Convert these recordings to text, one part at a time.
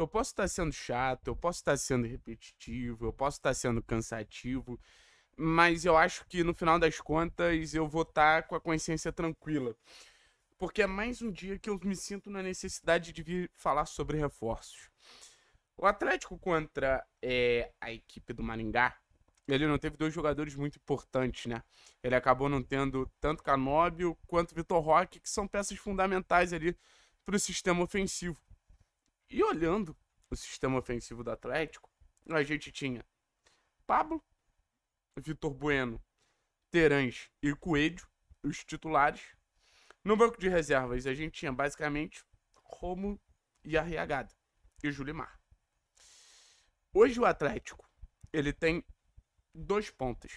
eu posso estar tá sendo chato, eu posso estar tá sendo repetitivo, eu posso estar tá sendo cansativo, mas eu acho que no final das contas eu vou estar com a consciência tranquila. Porque é mais um dia que eu me sinto na necessidade de vir falar sobre reforços. O Atlético contra é, a equipe do Maringá, ele não teve dois jogadores muito importantes, né? Ele acabou não tendo tanto Canóbio quanto Vitor Roque, que são peças fundamentais ali para o sistema ofensivo. E olhando o sistema ofensivo do Atlético, a gente tinha Pablo, Vitor Bueno, Terãs e Coelho, os titulares. No banco de reservas, a gente tinha basicamente Romo e Arriagada e Julimar. Hoje o Atlético, ele tem dois pontos,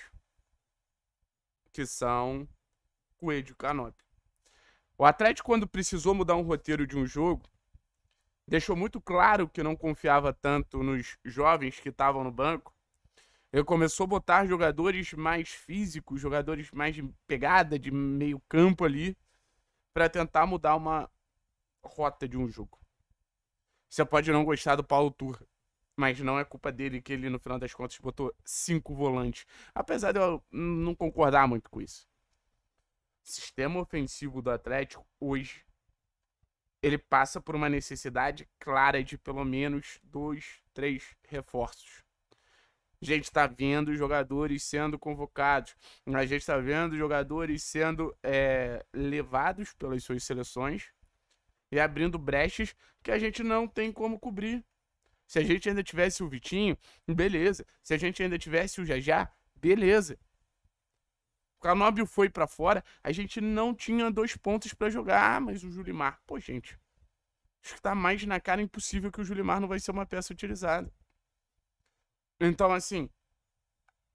que são Coelho e Canop. O Atlético, quando precisou mudar um roteiro de um jogo, deixou muito claro que não confiava tanto nos jovens que estavam no banco. Ele começou a botar jogadores mais físicos, jogadores mais de pegada, de meio campo ali, para tentar mudar uma rota de um jogo. Você pode não gostar do Paulo Tur, mas não é culpa dele que ele, no final das contas, botou cinco volantes. Apesar de eu não concordar muito com isso. O sistema ofensivo do Atlético hoje ele passa por uma necessidade clara de pelo menos dois, três reforços. A gente está vendo jogadores sendo convocados, a gente está vendo jogadores sendo é, levados pelas suas seleções e abrindo brechas que a gente não tem como cobrir. Se a gente ainda tivesse o Vitinho, beleza. Se a gente ainda tivesse o Jajá, beleza. O Canóbio foi para fora, a gente não tinha dois pontos para jogar, ah, mas o Julimar, pô, gente, acho que tá mais na cara impossível que o Julimar não vai ser uma peça utilizada. Então, assim,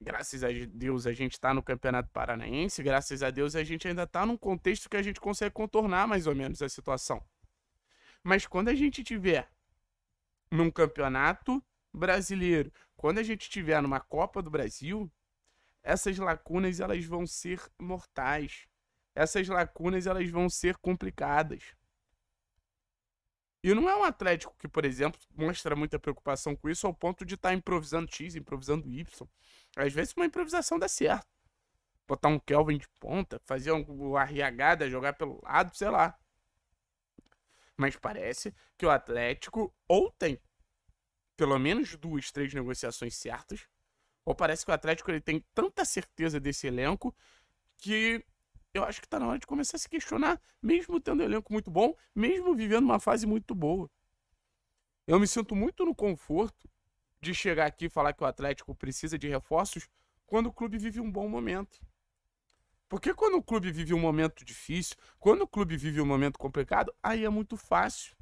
graças a Deus a gente tá no Campeonato Paranaense, graças a Deus a gente ainda tá num contexto que a gente consegue contornar mais ou menos a situação. Mas quando a gente tiver num campeonato brasileiro, quando a gente tiver numa Copa do Brasil, essas lacunas elas vão ser mortais. Essas lacunas elas vão ser complicadas. E não é um Atlético que, por exemplo, mostra muita preocupação com isso ao ponto de estar tá improvisando X, improvisando Y. Às vezes uma improvisação dá certo. Botar um Kelvin de ponta, fazer um, o arriagada, jogar pelo lado, sei lá. Mas parece que o Atlético ou tem pelo menos duas, três negociações certas, ou parece que o Atlético ele tem tanta certeza desse elenco que eu acho que está na hora de começar a se questionar, mesmo tendo um elenco muito bom, mesmo vivendo uma fase muito boa. Eu me sinto muito no conforto de chegar aqui e falar que o Atlético precisa de reforços quando o clube vive um bom momento. Porque quando o clube vive um momento difícil, quando o clube vive um momento complicado, aí é muito fácil.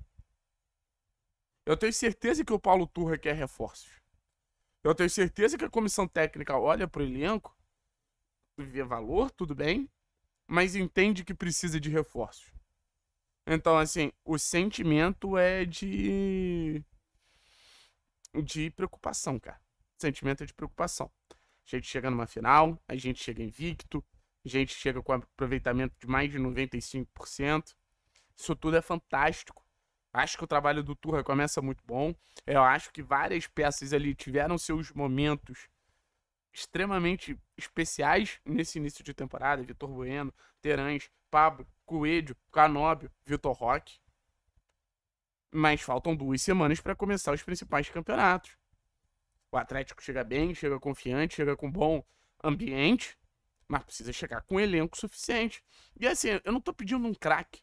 Eu tenho certeza que o Paulo Turra quer reforços. Eu tenho certeza que a comissão técnica olha pro elenco, vê valor, tudo bem, mas entende que precisa de reforços. Então, assim, o sentimento é de. de preocupação, cara. Sentimento é de preocupação. A gente chega numa final, a gente chega invicto, a gente chega com aproveitamento de mais de 95%. Isso tudo é fantástico. Acho que o trabalho do Turra começa muito bom. Eu acho que várias peças ali tiveram seus momentos extremamente especiais nesse início de temporada. Vitor Bueno, Terãs, Pablo, Coelho, Canóbio, Vitor Roque. Mas faltam duas semanas para começar os principais campeonatos. O Atlético chega bem, chega confiante, chega com bom ambiente, mas precisa chegar com um elenco suficiente. E assim, eu não estou pedindo um craque.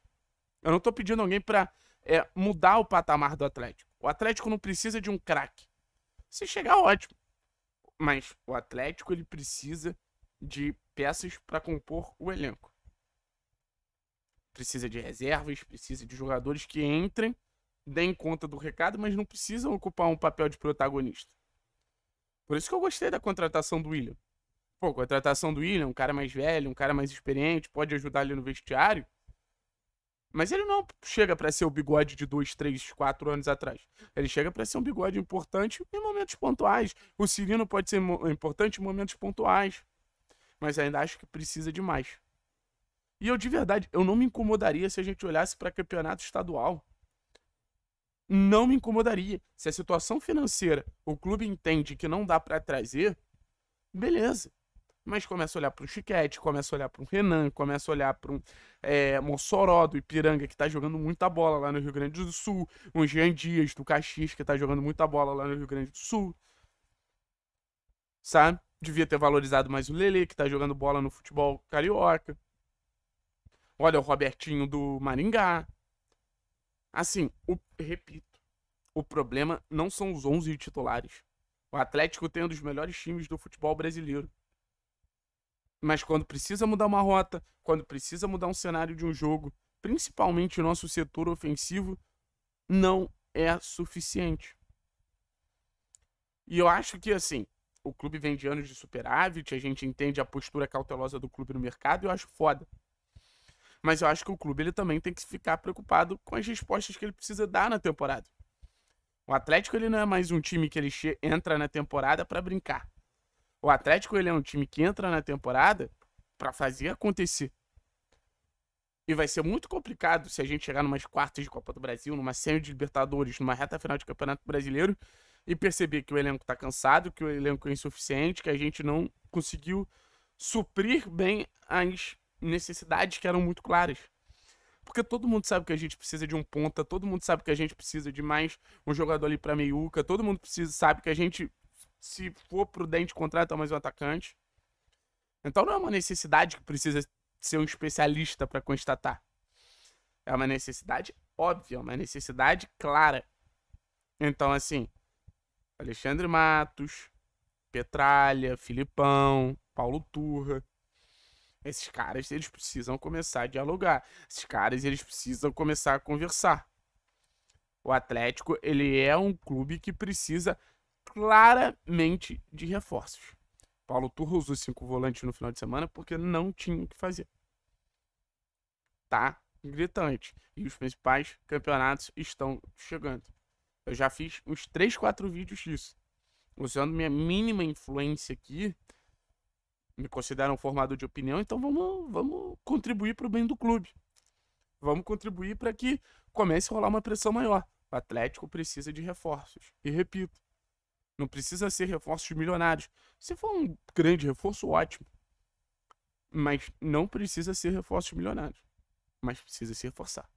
Eu não estou pedindo alguém para é, mudar o patamar do Atlético. O Atlético não precisa de um craque. Se chegar, ótimo. Mas o Atlético ele precisa de peças para compor o elenco. Precisa de reservas, precisa de jogadores que entrem, deem conta do recado, mas não precisam ocupar um papel de protagonista. Por isso que eu gostei da contratação do William. Pô, contratação do William, um cara mais velho, um cara mais experiente, pode ajudar ali no vestiário. Mas ele não chega para ser o bigode de dois, três, quatro anos atrás. Ele chega para ser um bigode importante em momentos pontuais. O Cirino pode ser importante em momentos pontuais. Mas ainda acho que precisa de mais. E eu, de verdade, eu não me incomodaria se a gente olhasse para campeonato estadual. Não me incomodaria. Se a situação financeira o clube entende que não dá para trazer, beleza mas começa a olhar para o Chiquete, começa a olhar para o Renan, começa a olhar para um é, Mossoró do Ipiranga, que está jogando muita bola lá no Rio Grande do Sul, um Jean Dias do Caxias, que está jogando muita bola lá no Rio Grande do Sul. Sabe? Devia ter valorizado mais o Lele, que está jogando bola no futebol carioca. Olha o Robertinho do Maringá. Assim, o, repito, o problema não são os 11 titulares. O Atlético tem um dos melhores times do futebol brasileiro. Mas quando precisa mudar uma rota, quando precisa mudar um cenário de um jogo, principalmente o nosso setor ofensivo, não é suficiente. E eu acho que, assim, o clube vem de anos de superávit, a gente entende a postura cautelosa do clube no mercado, eu acho foda. Mas eu acho que o clube ele também tem que ficar preocupado com as respostas que ele precisa dar na temporada. O Atlético ele não é mais um time que ele entra na temporada para brincar. O Atlético ele é um time que entra na temporada para fazer acontecer. E vai ser muito complicado se a gente chegar numas quartas de Copa do Brasil, numa semi de Libertadores, numa reta final de Campeonato Brasileiro e perceber que o elenco está cansado, que o elenco é insuficiente, que a gente não conseguiu suprir bem as necessidades que eram muito claras. Porque todo mundo sabe que a gente precisa de um ponta, todo mundo sabe que a gente precisa de mais um jogador ali para meiuca, todo mundo precisa, sabe que a gente se for prudente, contrata mais um atacante. Então não é uma necessidade que precisa ser um especialista para constatar. É uma necessidade óbvia, uma necessidade clara. Então, assim, Alexandre Matos, Petralha, Filipão, Paulo Turra. Esses caras, eles precisam começar a dialogar. Esses caras, eles precisam começar a conversar. O Atlético, ele é um clube que precisa claramente de reforços. Paulo Turra usou cinco volantes no final de semana porque não tinha o que fazer. Tá gritante. E os principais campeonatos estão chegando. Eu já fiz uns 3, 4 vídeos disso. Usando minha mínima influência aqui, me considero um formador de opinião, então vamos, vamos contribuir para o bem do clube. Vamos contribuir para que comece a rolar uma pressão maior. O Atlético precisa de reforços. E repito, não precisa ser reforços milionários. Se for um grande reforço, ótimo. Mas não precisa ser reforços milionários. Mas precisa se reforçar.